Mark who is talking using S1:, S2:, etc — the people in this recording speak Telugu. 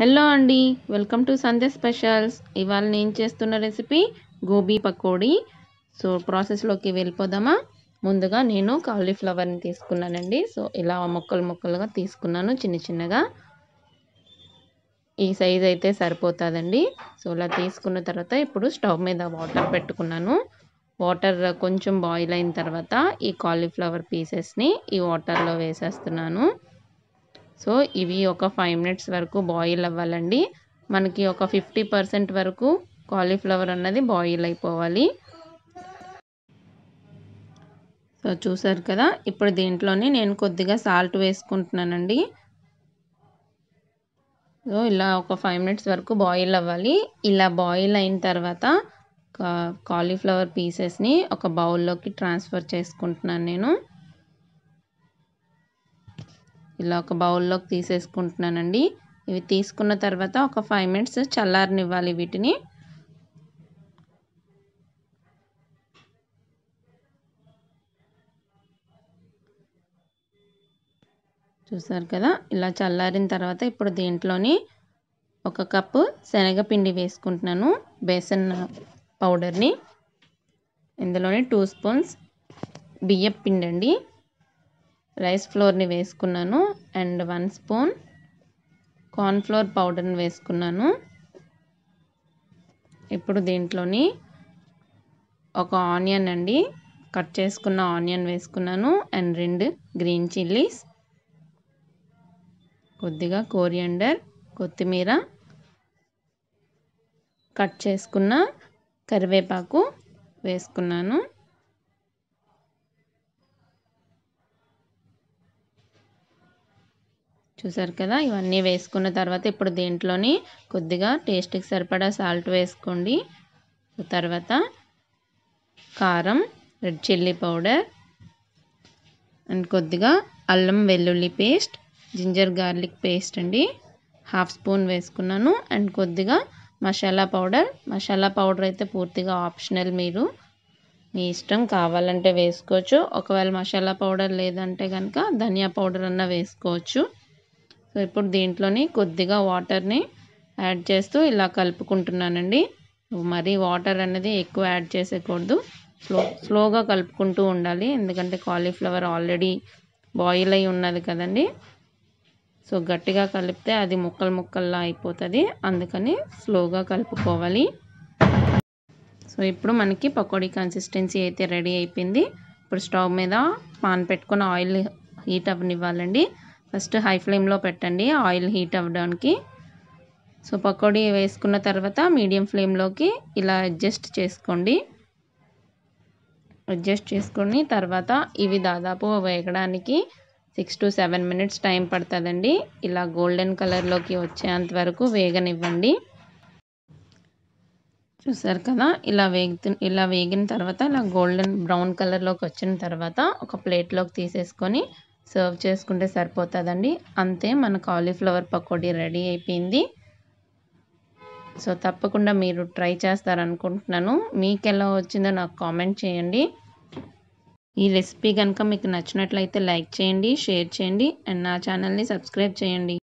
S1: హలో అండి వెల్కమ్ టు సంధ్య స్పెషల్స్ ఇవాళ నేను చేస్తున్న రెసిపీ గోబీ పకోడీ సో ప్రాసెస్లోకి వెళ్ళిపోదామా ముందుగా నేను కాలీఫ్లవర్ని తీసుకున్నానండి సో ఇలా మొక్కలు మొక్కలుగా తీసుకున్నాను చిన్న చిన్నగా ఈ సైజ్ అయితే సరిపోతుందండి సో ఇలా తీసుకున్న తర్వాత ఇప్పుడు స్టవ్ మీద వాటర్ పెట్టుకున్నాను వాటర్ కొంచెం బాయిల్ అయిన తర్వాత ఈ కాలీఫ్లవర్ పీసెస్ని ఈ వాటర్లో వేసేస్తున్నాను సో ఇవి ఒక ఫైవ్ మినిట్స్ వరకు బాయిల్ అవ్వాలండి మనకి ఒక ఫిఫ్టీ పర్సెంట్ వరకు కాలీఫ్లవర్ అన్నది బాయిల్ అయిపోవాలి సో చూసారు కదా ఇప్పుడు దీంట్లోనే నేను కొద్దిగా సాల్ట్ వేసుకుంటున్నానండి సో ఇలా ఒక ఫైవ్ మినిట్స్ వరకు బాయిల్ అవ్వాలి ఇలా బాయిల్ అయిన తర్వాత కాలీఫ్లవర్ పీసెస్ని ఒక బౌల్లోకి ట్రాన్స్ఫర్ చేసుకుంటున్నాను నేను ఇలా ఒక బౌల్లోకి తీసేసుకుంటున్నానండి ఇవి తీసుకున్న తర్వాత ఒక ఫైవ్ మినిట్స్ చల్లారనివ్వాలి వీటిని చూసారు కదా ఇలా చల్లారిన తర్వాత ఇప్పుడు దీంట్లోని ఒక కప్పు శనగపిండి వేసుకుంటున్నాను బేసన్ పౌడర్ని ఇందులోని టూ స్పూన్స్ బియ్యపిండి అండి రైస్ ఫ్లోర్ని వేసుకున్నాను అండ్ వన్ స్పూన్ కార్న్ఫ్లోర్ పౌడర్ని వేసుకున్నాను ఇప్పుడు దీంట్లోని ఒక ఆనియన్ అండి కట్ చేసుకున్న ఆనియన్ వేసుకున్నాను అండ్ రెండు గ్రీన్ చిల్లీస్ కొద్దిగా కోరియండర్ కొత్తిమీర కట్ చేసుకున్న కరివేపాకు వేసుకున్నాను చూసారు కదా ఇవన్నీ వేసుకున్న తర్వాత ఇప్పుడు దీంట్లోని కొద్దిగా టేస్ట్కి సరిపడా సాల్ట్ వేసుకోండి తర్వాత కారం రెడ్ చిల్లీ పౌడర్ అండ్ కొద్దిగా అల్లం వెల్లుల్లి పేస్ట్ జింజర్ గార్లిక్ పేస్ట్ అండి హాఫ్ స్పూన్ వేసుకున్నాను అండ్ కొద్దిగా మసాలా పౌడర్ మసాలా పౌడర్ అయితే పూర్తిగా ఆప్షనల్ మీరు మీ ఇష్టం కావాలంటే వేసుకోవచ్చు ఒకవేళ మసాలా పౌడర్ లేదంటే కనుక ధనియా పౌడర్ అన్న వేసుకోవచ్చు సో ఇప్పుడు దీంట్లోని కొద్దిగా వాటర్ని యాడ్ చేస్తూ ఇలా కలుపుకుంటున్నానండి మరి వాటర్ అనేది ఎక్కువ యాడ్ చేసేయకూడదు స్లో స్లోగా కలుపుకుంటూ ఉండాలి ఎందుకంటే కాలీఫ్లవర్ ఆల్రెడీ బాయిల్ అయి ఉన్నది కదండి సో గట్టిగా కలిపితే అది ముక్కలు ముక్కల్లా అయిపోతుంది అందుకని స్లోగా కలుపుకోవాలి సో ఇప్పుడు మనకి పకోడీ కన్సిస్టెన్సీ అయితే రెడీ అయిపోయింది ఇప్పుడు స్టవ్ మీద పాన్ పెట్టుకొని ఆయిల్ హీట్ అవ్వనివ్వాలండి ఫస్ట్ హై ఫ్లేమ్లో పెట్టండి ఆయిల్ హీట్ అవ్వడానికి సో పకోడీ వేసుకున్న తర్వాత మీడియం ఫ్లేమ్లోకి ఇలా అడ్జస్ట్ చేసుకోండి అడ్జస్ట్ చేసుకుని తర్వాత ఇవి దాదాపు వేగడానికి six to seven minutes time పడుతుందండి ఇలా గోల్డెన్ కలర్లోకి వచ్చేంత వరకు వేగనివ్వండి చూసారు కదా ఇలా వేగుతు ఇలా వేగిన తర్వాత ఇలా గోల్డెన్ బ్రౌన్ కలర్లోకి వచ్చిన తర్వాత ఒక ప్లేట్లోకి తీసేసుకొని సర్వ్ చేసుకుంటే సరిపోతుందండి అంతే మన కాలీఫ్లవర్ పకోడీ రెడీ అయిపోయింది సో తప్పకుండా మీరు ట్రై చేస్తారనుకుంటున్నాను మీకు ఎలా వచ్చిందో నాకు కామెంట్ చేయండి ఈ రెసిపీ కనుక మీకు నచ్చినట్లయితే లైక్ చేయండి షేర్ చేయండి అండ్ నా ఛానల్ని సబ్స్క్రైబ్ చేయండి